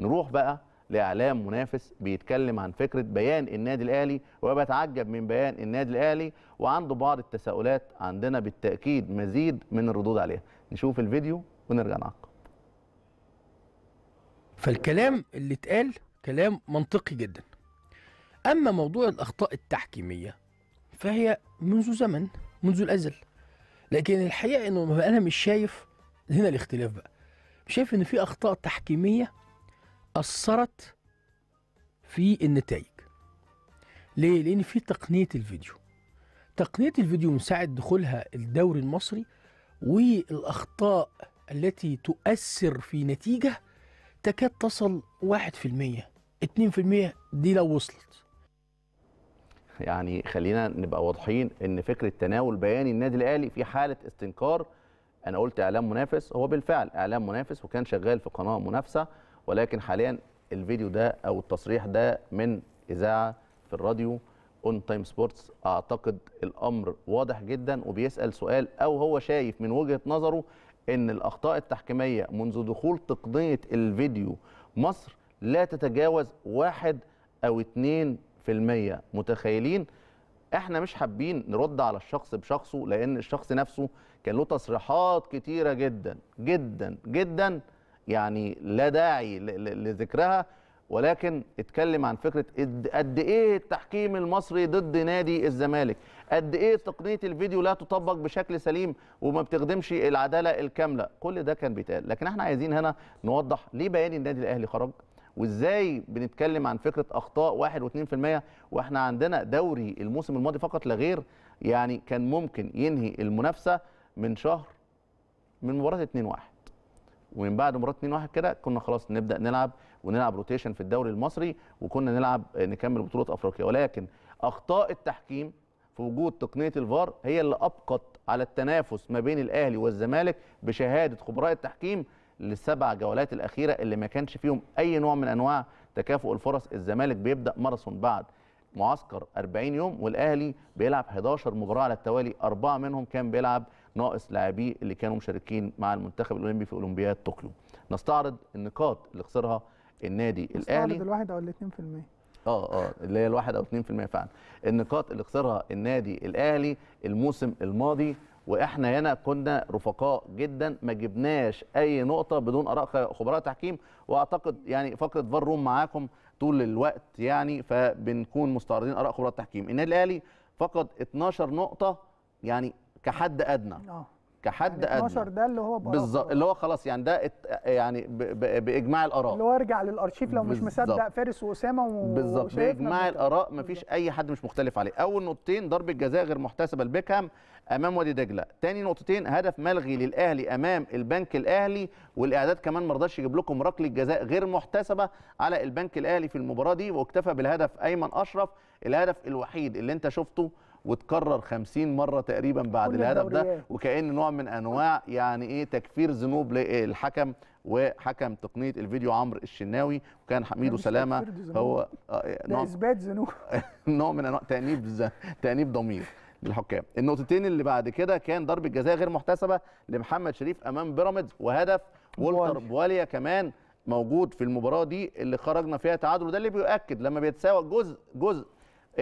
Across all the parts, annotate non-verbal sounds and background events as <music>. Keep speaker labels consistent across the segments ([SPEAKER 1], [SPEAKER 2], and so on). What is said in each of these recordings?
[SPEAKER 1] نروح بقى لاعلام منافس بيتكلم عن فكره بيان النادي الاهلي وبتعجب من بيان النادي الاهلي وعنده بعض التساؤلات عندنا بالتاكيد مزيد من الردود عليها نشوف الفيديو ونرجع نعقب
[SPEAKER 2] فالكلام اللي اتقال كلام منطقي جدا اما موضوع الاخطاء التحكيميه
[SPEAKER 3] فهي منذ زمن منذ الازل لكن الحقيقه انه انا مش شايف هنا الاختلاف بقى مش شايف ان في اخطاء تحكيميه أثرت في النتائج ليه؟ لأن في تقنية الفيديو تقنية الفيديو من ساعة دخولها الدوري المصري والأخطاء التي تؤثر في نتيجة تكاد تصل 1% 2% دي لو وصلت
[SPEAKER 1] يعني خلينا نبقى واضحين ان فكره تناول بياني النادي الاهلي في حاله استنكار انا قلت اعلام منافس هو بالفعل اعلام منافس وكان شغال في قناه منافسه ولكن حاليا الفيديو ده او التصريح ده من اذاعه في الراديو اون تايم سبورتس اعتقد الامر واضح جدا وبيسال سؤال او هو شايف من وجهه نظره ان الاخطاء التحكيميه منذ دخول تقنيه الفيديو مصر لا تتجاوز واحد او اتنين في المية متخيلين احنا مش حابين نرد على الشخص بشخصه لان الشخص نفسه كان له تصريحات كتيره جدا جدا جدا يعني لا داعي لذكرها ولكن اتكلم عن فكره قد ايه التحكيم المصري ضد نادي الزمالك قد ايه تقنيه الفيديو لا تطبق بشكل سليم وما بتخدمش العداله الكامله كل ده كان بيتقال لكن احنا عايزين هنا نوضح ليه بيان النادي الاهلي خرج وازاي بنتكلم عن فكره اخطاء 1 و2% واحنا عندنا دوري الموسم الماضي فقط لا غير يعني كان ممكن ينهي المنافسه من شهر من مباراه 2-1 ومن بعد مباراه 2 1 كده كنا خلاص نبدا نلعب ونلعب روتيشن في الدوري المصري وكنا نلعب آه، نكمل بطوله افريقيا ولكن اخطاء التحكيم في وجود تقنيه الفار هي اللي ابقت على التنافس ما بين الاهلي والزمالك بشهاده خبراء التحكيم للسبع جولات الاخيره اللي ما كانش فيهم اي نوع من انواع تكافؤ الفرص الزمالك بيبدا ماراثون بعد معسكر 40 يوم والاهلي بيلعب 11 مباراه على التوالي اربعه منهم كان بيلعب ناقص لاعبيه اللي كانوا مشاركين مع المنتخب الاولمبي في اولمبياد طوكيو نستعرض النقاط اللي خسرها النادي الاهلي
[SPEAKER 3] الواحد او الاثنين في المية
[SPEAKER 1] اه اه اللي هي الواحد او 2% فعلا النقاط اللي خسرها النادي الاهلي الموسم الماضي واحنا هنا كنا رفقاء جدا ما جبناش اي نقطه بدون اراء خبراء تحكيم واعتقد يعني فقره فار روم معاكم طول الوقت يعني فبنكون مستعرضين اراء خبراء التحكيم النادي الاهلي فقد 12 نقطه يعني كحد ادنى اه كحد يعني 12 ده اللي هو بالظبط اللي هو خلاص يعني ده يعني ب... ب... باجماع الاراء اللي هو ارجع
[SPEAKER 3] للارشيف لو مش مصدق فارس واسامه و... بالظبط باجماع
[SPEAKER 1] الاراء مفيش اي حد مش مختلف عليه اول نقطتين ضربه جزاء غير محتسبه لبيكهام امام وادي دجله تاني نقطتين هدف ملغي للاهلي امام البنك الاهلي والاعداد كمان ما رضاش يجيب لكم ركله جزاء غير محتسبه على البنك الاهلي في المباراه دي واكتفى بالهدف ايمن اشرف الهدف الوحيد اللي انت شفته وتكرر 50 مره تقريبا بعد الهدف ده وكان نوع من انواع يعني ايه تكفير ذنوب للحكم إيه وحكم تقنيه الفيديو عمرو الشناوي وكان حميدو يعني سلامه هو آه، نوع اثبات ذنوب <laughs> نوع من انواع تانيب تانيب ضمير للحكام النقطتين اللي بعد كده كان ضربه جزاء غير محتسبه لمحمد شريف امام بيراميدز وهدف وولتر بواليا كمان موجود في المباراه دي اللي خرجنا فيها تعادل وده اللي بيؤكد لما بيتساوى جزء جزء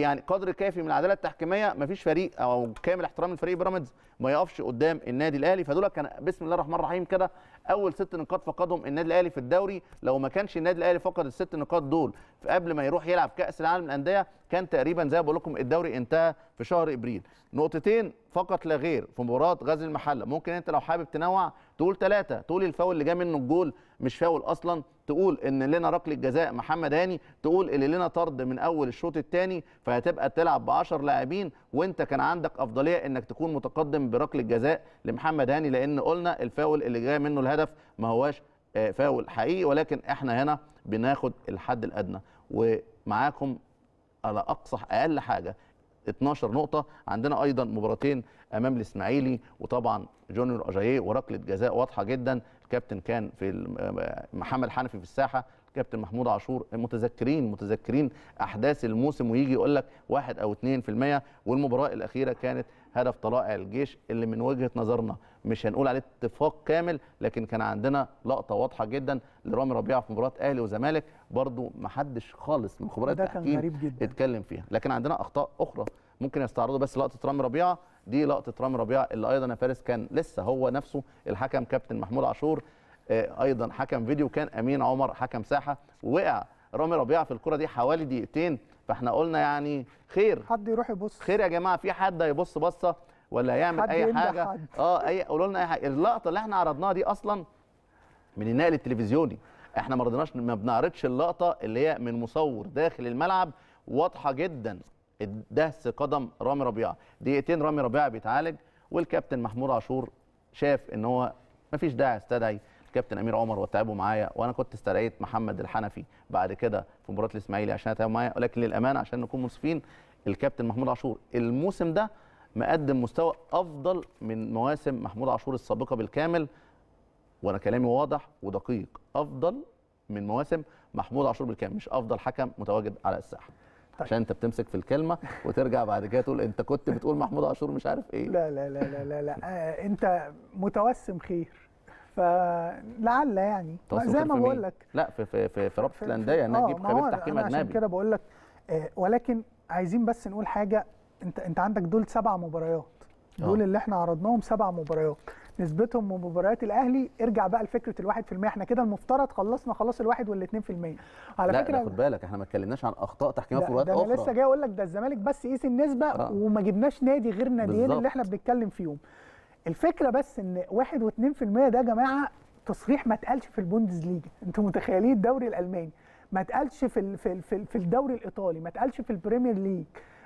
[SPEAKER 1] يعني قدر كافي من العداله التحكيميه مفيش فريق او كامل احترام الفريق بيراميدز ما يقفش قدام النادي الاهلي فدول كان بسم الله الرحمن الرحيم كده اول ست نقاط فقدهم النادي الاهلي في الدوري لو ما كانش النادي الاهلي فقد الست نقاط دول قبل ما يروح يلعب كاس العالم للانديه كان تقريبا زي ما بقول لكم الدوري انتهى في شهر ابريل نقطتين فقط لا غير في مباراه غزل المحله ممكن انت لو حابب تنوع تقول ثلاثه تقول الفاول اللي جه منه الجول مش فاول اصلا تقول ان لنا ركله جزاء محمد هاني تقول اللي لنا طرد من اول الشوط الثاني فهتبقى تلعب ب 10 لاعبين وانت كان عندك افضليه انك تكون متقدم بركله جزاء لمحمد هاني لان قلنا الفاول اللي جاي منه الهدف ما هواش آه، فاول حقيقي ولكن احنا هنا بناخد الحد الادنى ومعاكم على اقصى اقل حاجه 12 نقطه عندنا ايضا مباراتين امام الاسماعيلي وطبعا جونيور اجاييه وركله جزاء واضحه جدا الكابتن كان في آه، محمد حنفي في الساحه كابتن محمود عاشور متذكرين متذكرين احداث الموسم ويجي يقول لك 1 او 2% والمباراه الاخيره كانت هدف طلائع الجيش اللي من وجهه نظرنا مش هنقول عليه اتفاق كامل لكن كان عندنا لقطه واضحه جدا لرامي ربيعه في مباراه اهلي وزمالك برده ما حدش خالص من خبراء التحكيم اتكلم فيها لكن عندنا اخطاء اخرى ممكن يستعرضوا بس لقطه رامي ربيعه دي لقطه رامي ربيعه اللي ايضا يا فارس كان لسه هو نفسه الحكم كابتن محمود عاشور آه، ايضا حكم فيديو كان امين عمر حكم ساحه ووقع رامي ربيعه في الكره دي حوالي دقيقتين فاحنا قلنا يعني خير حد يروح يبص خير يا جماعه في حد هيبص بصه ولا هيعمل اي حاجه حد. اه اي قولوا لنا اي حاجه اللقطه اللي احنا عرضناها دي اصلا من النقل التلفزيوني احنا ما رضيناش ما بنعرضش اللقطه اللي هي من مصور داخل الملعب واضحه جدا دهس قدم رامي ربيعه دقيقتين رامي ربيعه بيتعالج والكابتن محمود عاشور شاف ان هو ما فيش داعي استدعي كابتن امير عمر وتعبوا معايا وانا كنت استدعيت محمد الحنفي بعد كده في مباراه الاسماعيلي عشان اتعبوا معايا ولكن للامانه عشان نكون منصفين الكابتن محمود عاشور الموسم ده مقدم مستوى افضل من مواسم محمود عاشور السابقه بالكامل وانا كلامي واضح ودقيق افضل من مواسم محمود عاشور بالكامل مش افضل حكم متواجد على الساحه طيب. عشان انت بتمسك في الكلمه وترجع بعد كده تقول انت كنت بتقول محمود عاشور مش عارف ايه
[SPEAKER 3] لا لا لا لا لا, لا. آه انت متوسم خير فلعل يعني زي ما بقول لك
[SPEAKER 1] لا في في في, في رابطه الانديه ان اجيب آه، خبير تحكيم اجنبي عشان كده
[SPEAKER 3] بقول لك آه ولكن عايزين بس نقول حاجه انت انت عندك دول سبع مباريات آه. دول اللي احنا عرضناهم سبع مباريات نسبتهم من مباريات الاهلي ارجع بقى لفكره الواحد في المية احنا كده المفترض خلصنا خلاص الواحد والاتنين في المية على لا فكره لا خد
[SPEAKER 1] بالك احنا ما اتكلمناش عن اخطاء تحكيميه في مباريات اخرى لسه جاي
[SPEAKER 3] اقول لك ده الزمالك بس قيس النسبه آه. وما جبناش نادي غير ناديين اللي احنا بنتكلم فيهم الفكره بس ان 1 و2% ده يا جماعه تصريح ما اتقالش في البوندسليجا انتوا متخيلين الدوري الالماني ما اتقالش في في في الدوري الايطالي ما اتقالش في البريمير ليج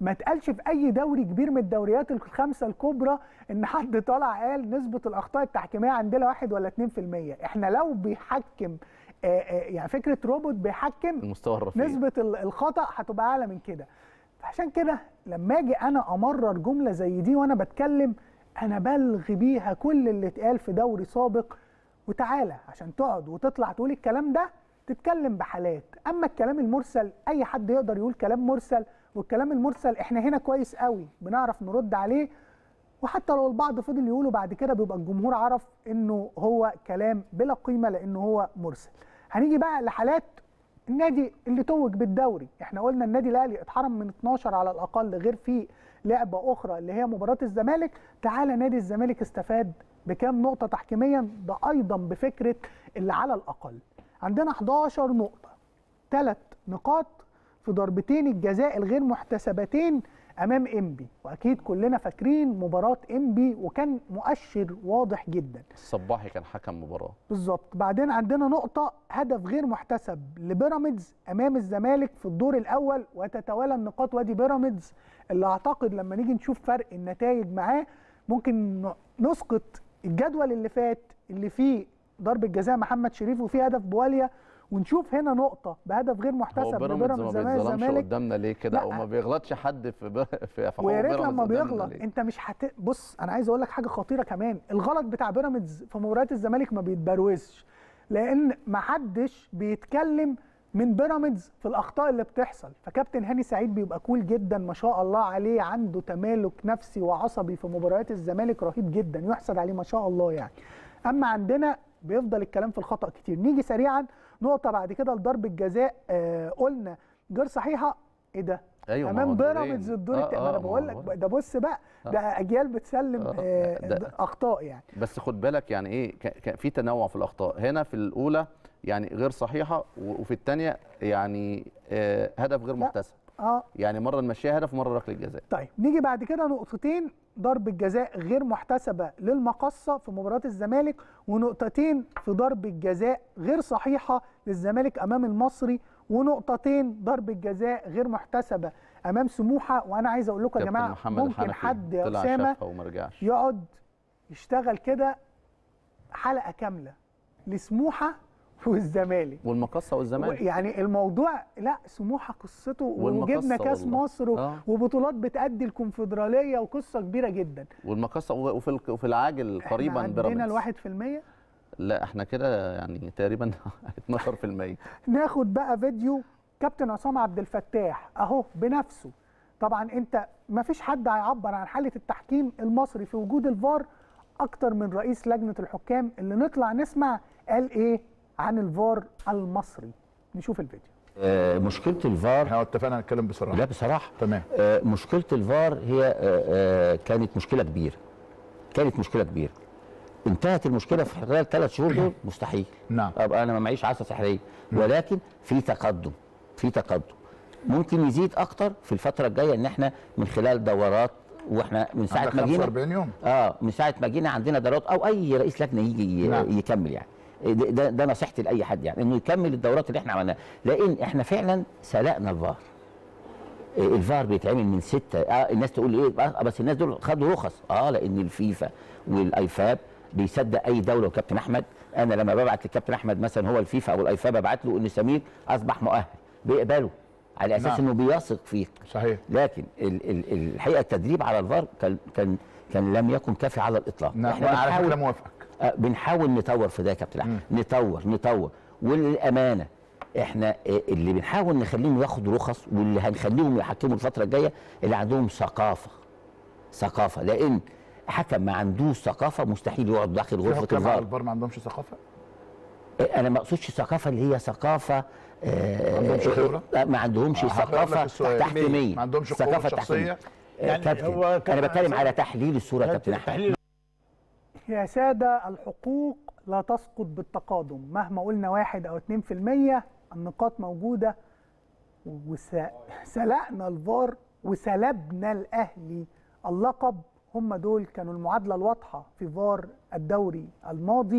[SPEAKER 3] ما اتقالش في اي دوري كبير من الدوريات الخمسه الكبرى ان حد طالع قال نسبه الاخطاء التحكيميه عندنا 1 ولا 2% احنا لو بيحكم يعني فكره روبوت بيحكم المستوى الرفيع نسبه الخطا هتبقى اعلى من كده فعشان كده لما اجي انا امرر جمله زي دي وانا بتكلم انا بلغي بيها كل اللي اتقال في دوري سابق وتعالى عشان تقعد وتطلع تقول الكلام ده تتكلم بحالات اما الكلام المرسل اي حد يقدر يقول كلام مرسل والكلام المرسل احنا هنا كويس قوي بنعرف نرد عليه وحتى لو البعض فضل يقوله بعد كده بيبقى الجمهور عرف انه هو كلام بلا قيمه لانه هو مرسل هنيجي بقى لحالات النادي اللي توج بالدوري احنا قلنا النادي الاهلي اتحرم من 12 على الاقل غير في لعبه اخرى اللي هي مباراه الزمالك تعالى نادي الزمالك استفاد بكام نقطه تحكيميا ده ايضا بفكره اللي على الاقل عندنا 11 نقطه ثلاث نقاط في ضربتين الجزاء الغير محتسبتين امام انبي واكيد كلنا فاكرين مباراه انبي وكان مؤشر واضح جدا
[SPEAKER 1] الصباحي كان حكم مباراه
[SPEAKER 3] بالظبط بعدين عندنا نقطه هدف غير محتسب لبيراميدز امام الزمالك في الدور الاول وتتوالى النقاط وادي بيراميدز اللي اعتقد لما نيجي نشوف فرق النتائج معاه ممكن نسقط الجدول اللي فات اللي فيه ضربه جزاء محمد شريف وفيه هدف بواليا ونشوف هنا نقطه بهدف غير محتسب بيراميدز ما بيتظلمش
[SPEAKER 1] قدامنا ليه كده او ما بيغلطش حد في ب... في ويا ريت لما بيغلط
[SPEAKER 3] انت مش هت بص انا عايز اقول لك حاجه خطيره كمان الغلط بتاع بيراميدز في مباريات الزمالك ما بيتبروزش لان ما حدش بيتكلم من بيراميدز في الاخطاء اللي بتحصل فكابتن هاني سعيد بيبقى كول جدا ما شاء الله عليه عنده تمالك نفسي وعصبي في مباريات الزمالك رهيب جدا يحسد عليه ما شاء الله يعني اما عندنا بيفضل الكلام في الخطا كتير نيجي سريعا نقطه بعد كده لضرب الجزاء آه قلنا غير صحيحه ايه ده ايوه امام بيراميدز الدور آه، التاني انا آه، بقول لك ده بص بقى آه. ده اجيال بتسلم آه آه اخطاء يعني
[SPEAKER 1] بس خد بالك يعني ايه في تنوع في الاخطاء هنا في الاولى يعني غير صحيحه وفي الثانيه يعني آه هدف غير محتسب اه يعني مره المشيه هدف مره ركله جزاء
[SPEAKER 3] طيب نيجي بعد كده نقطتين ضربه جزاء غير محتسبه للمقصه في مباراه الزمالك ونقطتين في ضربه جزاء غير صحيحه للزمالك امام المصري ونقطتين ضربه جزاء غير محتسبه امام سموحه وانا عايز اقول لكم يا جماعه ممكن حد يا اسامه يقعد يشتغل كده حلقه كامله لسموحه <laughs> والزمالك
[SPEAKER 1] والمقصه والزمالك يعني
[SPEAKER 3] الموضوع لا سموحه قصته وجبنا كاس والله. مصر آه. وبطولات بتأدي الكونفدراليه وقصه كبيره جدا
[SPEAKER 1] والمقصه وفي وفي العاجل قريبا بيراميدز الواحد في 1% لا احنا كده يعني تقريبا 12% <laughs>
[SPEAKER 3] <laughs> ناخد بقى فيديو كابتن عصام عبد الفتاح اهو بنفسه طبعا انت ما فيش حد هيعبر عن حاله التحكيم المصري في وجود الفار اكتر من رئيس لجنه الحكام اللي نطلع نسمع قال ايه عن الفار المصري نشوف الفيديو
[SPEAKER 2] آه، مشكله الفار احنا اتفقنا نتكلم بصراحه لا بصراحه تمام آه، مشكله الفار هي آه، كانت مشكله كبيره كانت مشكله كبيره انتهت المشكله في خلال ثلاث شهور دول <clears throat> مستحيل نعم ابقى انا ما معيش عصا سحريه نعم. ولكن في تقدم في تقدم ممكن يزيد اكتر في الفتره الجايه ان احنا من خلال دورات واحنا من ساعه ما جينا 45 يوم اه من ساعه ما جينا عندنا دورات او اي رئيس لجنه يجي نعم. يكمل يعني ده, ده, ده نصيحتي لاي حد يعني انه يكمل الدورات اللي احنا عملناها لان احنا فعلا سلقنا الفار الفار بيتعمل من ستة آه الناس تقول ايه بقى بس الناس دول خدوا رخص اه لان الفيفا والايفاب بيصدق اي دوله وكابتن احمد انا لما ببعت لكابتن احمد مثلا هو الفيفا او الايفاب ابعت له ان سمير اصبح مؤهل بيقبله على اساس نعم. انه بيثق فيك صحيح لكن ال ال الحقيقه التدريب على الفار كان كان كان لم يكن كافي على الاطلاق نعم احنا على فكره موافق آه، بنحاول نطور في ده يا كابتن احمد نطور نطور وللامانه احنا آه، اللي بنحاول نخليهم ياخدوا رخص واللي هنخليهم يحكموا الفتره الجايه اللي عندهم ثقافه ثقافه لان حكم ما عندوش ثقافه مستحيل يقعد داخل غرفه الفار الفار ما عندهمش ثقافه آه، انا ما اقصدش ثقافه اللي هي ثقافه ما عندهمش خبره ما عندهمش ثقافه تحكيميه ما عندهمش ثقافه شخصيه
[SPEAKER 3] يعني كابتن هو انا بتكلم على تحليل
[SPEAKER 2] الصوره يا كابتن احمد
[SPEAKER 3] يا سادة الحقوق لا تسقط بالتقادم مهما قلنا واحد أو اتنين في المية النقاط موجودة وسلقنا الفار وسلبنا الأهلي اللقب هم دول كانوا المعادلة الواضحة في فار الدوري الماضي